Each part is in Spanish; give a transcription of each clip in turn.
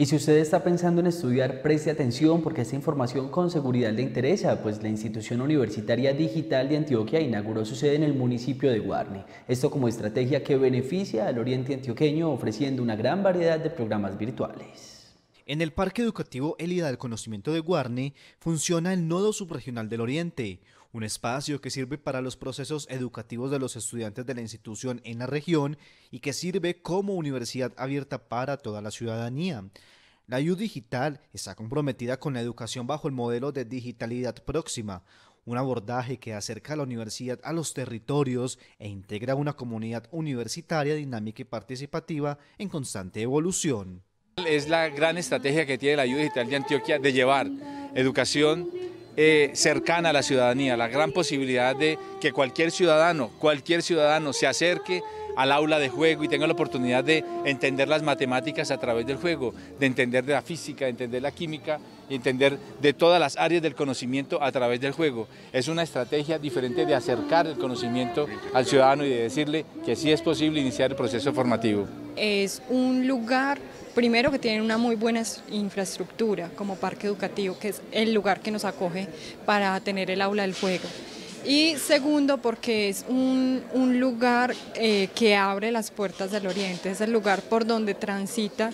Y si usted está pensando en estudiar, preste atención porque esta información con seguridad le interesa, pues la institución universitaria digital de Antioquia inauguró su sede en el municipio de Guarne. Esto como estrategia que beneficia al oriente antioqueño ofreciendo una gran variedad de programas virtuales. En el Parque Educativo Elida del Conocimiento de Guarni funciona el Nodo Subregional del Oriente, un espacio que sirve para los procesos educativos de los estudiantes de la institución en la región y que sirve como universidad abierta para toda la ciudadanía. La U Digital está comprometida con la educación bajo el modelo de digitalidad próxima, un abordaje que acerca a la universidad a los territorios e integra una comunidad universitaria dinámica y participativa en constante evolución. Es la gran estrategia que tiene la Ayuda Digital de Antioquia de llevar educación eh, cercana a la ciudadanía, la gran posibilidad de que cualquier ciudadano, cualquier ciudadano se acerque al aula de juego y tenga la oportunidad de entender las matemáticas a través del juego, de entender de la física, de entender la química, entender de todas las áreas del conocimiento a través del juego. Es una estrategia diferente de acercar el conocimiento al ciudadano y de decirle que sí es posible iniciar el proceso formativo es un lugar, primero que tiene una muy buena infraestructura como parque educativo, que es el lugar que nos acoge para tener el aula del fuego. Y segundo, porque es un, lugar eh, que abre las puertas del Oriente, es el lugar por donde transita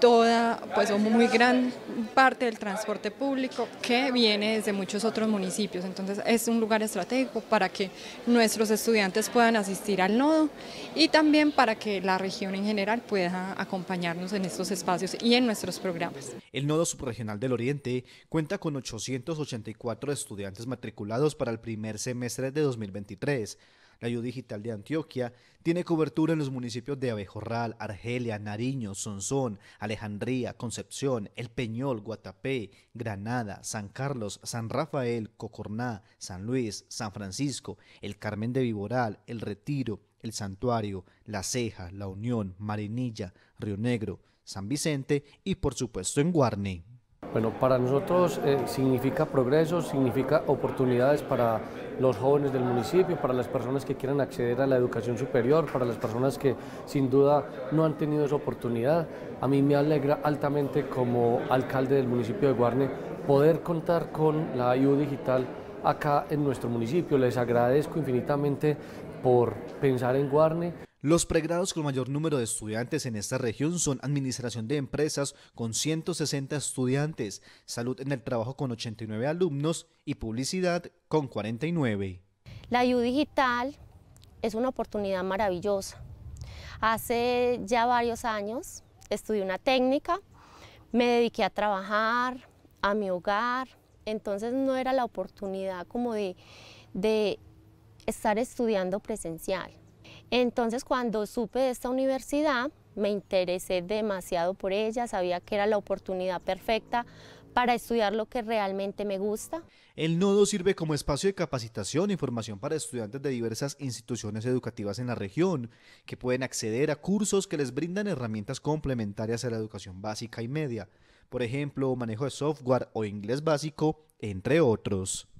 toda, pues muy gran parte del transporte público que viene desde muchos otros municipios. Entonces es un lugar estratégico para que nuestros estudiantes puedan asistir al nodo y también para que la región en general pueda acompañarnos en estos espacios y en nuestros programas. El nodo subregional del Oriente cuenta con 884 estudiantes matriculados para el primer semestre de 2023 ayuda Digital de Antioquia tiene cobertura en los municipios de Abejorral, Argelia, Nariño, Sonsón, Alejandría, Concepción, El Peñol, Guatapé, Granada, San Carlos, San Rafael, Cocorná, San Luis, San Francisco, El Carmen de Viboral, El Retiro, El Santuario, La Ceja, La Unión, Marinilla, Río Negro, San Vicente y por supuesto en Guarne. Bueno, para nosotros eh, significa progreso, significa oportunidades para los jóvenes del municipio, para las personas que quieran acceder a la educación superior, para las personas que sin duda no han tenido esa oportunidad. A mí me alegra altamente como alcalde del municipio de Guarne poder contar con la ayuda Digital acá en nuestro municipio. Les agradezco infinitamente por pensar en Guarne. Los pregrados con mayor número de estudiantes en esta región son Administración de Empresas con 160 estudiantes, Salud en el Trabajo con 89 alumnos y Publicidad con 49. La ayuda Digital es una oportunidad maravillosa. Hace ya varios años estudié una técnica, me dediqué a trabajar, a mi hogar, entonces no era la oportunidad como de estar estudiando presencial. Entonces cuando supe de esta universidad, me interesé demasiado por ella, sabía que era la oportunidad perfecta para estudiar lo que realmente me gusta. El nodo sirve como espacio de capacitación y e formación para estudiantes de diversas instituciones educativas en la región, que pueden acceder a cursos que les brindan herramientas complementarias a la educación básica y media, por ejemplo, manejo de software o inglés básico, entre otros.